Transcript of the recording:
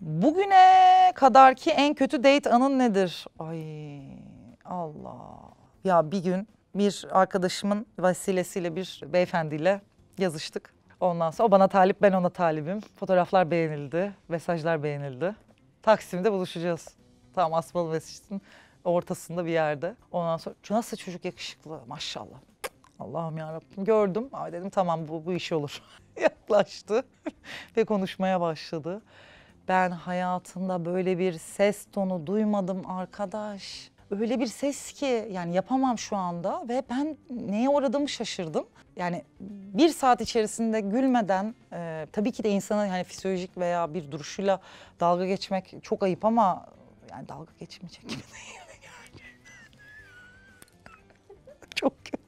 Bugüne kadarki en kötü date anın nedir? Ay Allah. Ya bir gün bir arkadaşımın vesilesiyle bir beyefendiyle yazıştık. Ondan sonra o bana talip ben ona talibim. Fotoğraflar beğenildi, mesajlar beğenildi. Taksim'de buluşacağız. Tam Asmalı Mescid'in ortasında bir yerde. Ondan sonra nasıl çocuk yakışıklı maşallah. Allah'ım ya gördüm. Ay dedim tamam bu bu iş olur. Yaklaştı ve konuşmaya başladı ben hayatımda böyle bir ses tonu duymadım arkadaş. Öyle bir ses ki yani yapamam şu anda ve ben neye uğradığımı şaşırdım. Yani bir saat içerisinde gülmeden e, tabii ki de insana yani fizyolojik veya bir duruşuyla dalga geçmek çok ayıp ama yani dalga geçmeyecek gibi değil. çok kötü.